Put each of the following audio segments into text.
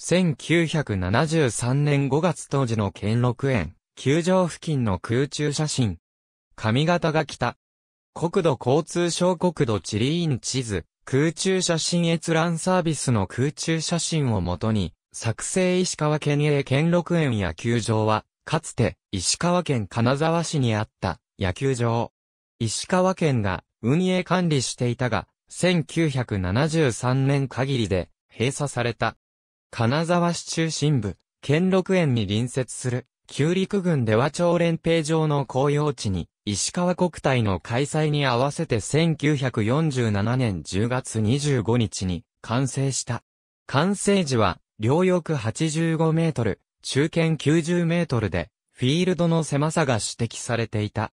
1973年5月当時の兼六園、球場付近の空中写真。髪型が来た。国土交通省国土地理院地図、空中写真閲覧サービスの空中写真をもとに、作成石川県営兼六園野球場は、かつて石川県金沢市にあった野球場。石川県が運営管理していたが、1973年限りで閉鎖された。金沢市中心部、兼六園に隣接する、旧陸軍では長連平場の紅葉地に、石川国体の開催に合わせて1947年10月25日に完成した。完成時は、両翼85メートル、中堅90メートルで、フィールドの狭さが指摘されていた。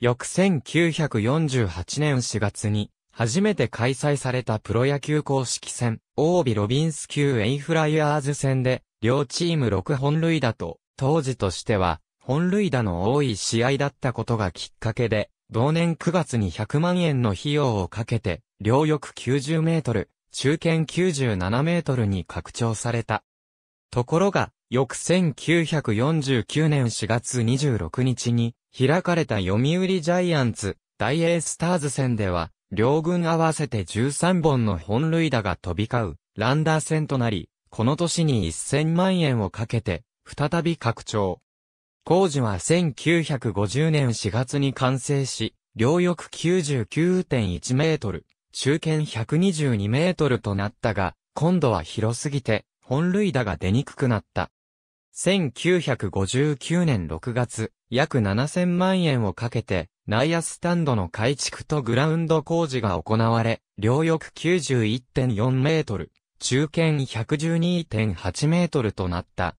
翌1948年4月に、初めて開催されたプロ野球公式戦、オービ・ロビンス級エイフライアーズ戦で、両チーム6本塁打と、当時としては、本塁打の多い試合だったことがきっかけで、同年9月に100万円の費用をかけて、両翼90メートル、中堅97メートルに拡張された。ところが、翌1949年4月26日に、開かれた読売ジャイアンツ、大ースターズ戦では、両軍合わせて13本の本塁打が飛び交う、ランダー戦となり、この年に1000万円をかけて、再び拡張。工事は1950年4月に完成し、両翼99.1メートル、中堅122メートルとなったが、今度は広すぎて、本塁打が出にくくなった。1959年6月、約7000万円をかけて、内野スタンドの改築とグラウンド工事が行われ、両翼91.4メートル、中堅112.8メートルとなった。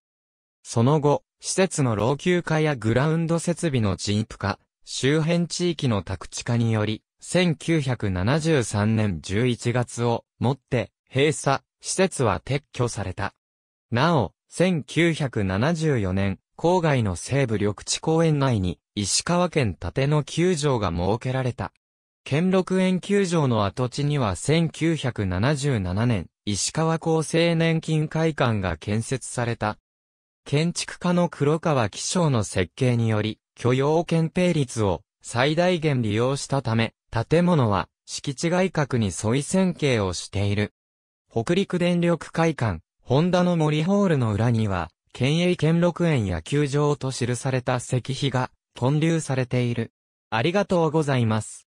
その後、施設の老朽化やグラウンド設備の陳腐化、周辺地域の宅地化により、1973年11月をもって閉鎖、施設は撤去された。なお、1974年、郊外の西部緑地公園内に石川県立野球場が設けられた。県六園球場の跡地には1977年、石川厚生年金会館が建設された。建築家の黒川紀章の設計により、許容憲兵率を最大限利用したため、建物は敷地外角に沿い線形をしている。北陸電力会館、ホンダの森ホールの裏には、県営県六園野球場と記された石碑が建立されている。ありがとうございます。